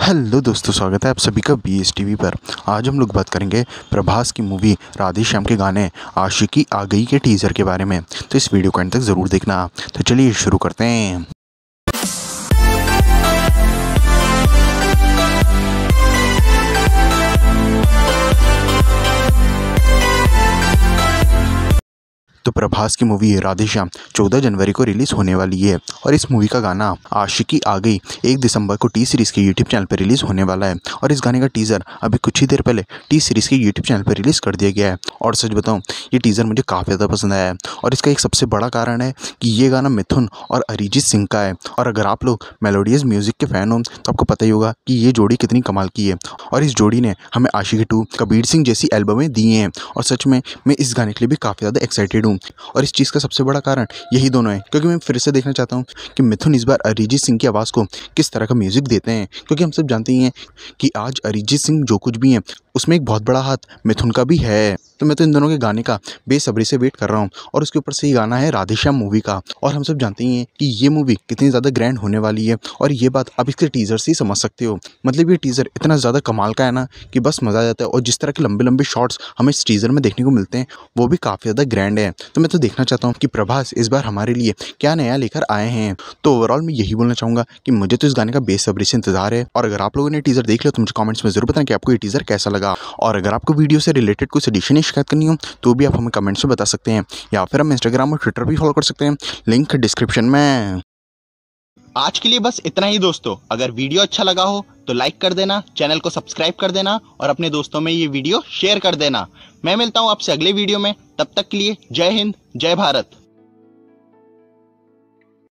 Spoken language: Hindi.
हेलो दोस्तों स्वागत है आप सभी का बी एस टी वी पर आज हम लोग बात करेंगे प्रभास की मूवी राधे श्याम के गाने आशिकी आ गई के टीज़र के बारे में तो इस वीडियो को एंड तक ज़रूर देखना तो चलिए शुरू करते हैं तो प्रभास की मूवी है राधेश्याम चौदह जनवरी को रिलीज होने वाली है और इस मूवी का गाना आशिकी आ गई एक दिसंबर को टी सीरीज़ के यूट्यूब चैनल पर रिलीज होने वाला है और इस गाने का टीज़र अभी कुछ ही देर पहले टी सीरीज़ के यूट्यूब चैनल पर रिलीज़ कर दिया गया है और सच बताऊँ ये टीज़र मुझे काफ़ी ज़्यादा पसंद आया है और इसका एक सबसे बड़ा कारण है कि ये गाना मिथुन और अरिजीत सिंह का है और अगर आप लोग मेलोडियस म्यूज़िक के फ़ैन हो तो आपको पता ही होगा कि ये जोड़ी कितनी कमाल की है और इस जोड़ी ने हमें आशिकी टू कबीर सिंह जैसी एल्बमें दी हैं और सच में मैं इस गाने के लिए भी काफ़ी ज़्यादा एक्साइटेड हूँ हूँ और इस चीज़ का सबसे बड़ा कारण यही दोनों है क्योंकि मैं फिर से देखना चाहता हूँ कि मिथुन इस बार अरिजीत सिंह की आवाज़ को किस तरह का म्यूज़िक देते हैं क्योंकि हम सब जानते ही हैं कि आज अरिजीत सिंह जो कुछ भी हैं उसमें एक बहुत बड़ा हाथ मिथुन का भी है तो मैं तो इन दोनों के गाने का बेसब्री से वेट कर रहा हूँ और उसके ऊपर से ही गाना है राधेश्याम मूवी का और हम सब जानते ही हैं कि ये मूवी कितनी ज़्यादा ग्रैंड होने वाली है और ये बात आप इसके टीज़र से ही समझ सकते हो मतलब ये टीज़र इतना ज़्यादा कमाल का है ना कि बस मज़ा आ जाता है और जिस तरह के लंबे लंबे शॉट्स हमें इस टीज़र में देखने को मिलते हैं वो भी काफ़ी ज़्यादा ग्रैंड है तो मैं तो देखना चाहता हूँ कि प्रभास इस बार हमारे लिए क्या नया लेकर आए हैं तो ओवरऑल मैं यही बोलना चाहूँगा कि मुझे तो इस गाने का बेसब्री से इंतजार है और अगर आप लोगों ने टीज़र देख लिया तो मुझे कॉमेंट्स में जरूर बताएं कि आपको ये टीज़र कैसा लगा और अगर आपको वीडियो से रिलेटेड कुछ एडिशन शिकायत करनी हो तो भी आप हमें कमेंट्स में बता सकते हैं या फिर हम इंस्टाग्राम और ट्विटर भी फॉलो कर सकते हैं लिंक डिस्क्रिप्शन में आज के लिए बस इतना ही दोस्तों अगर वीडियो अच्छा लगा हो तो लाइक कर देना चैनल को सब्सक्राइब कर देना और अपने दोस्तों में ये वीडियो शेयर कर देना मैं मिलता हूँ आपसे अगले वीडियो में तब तक के लिए जय हिंद जय भारत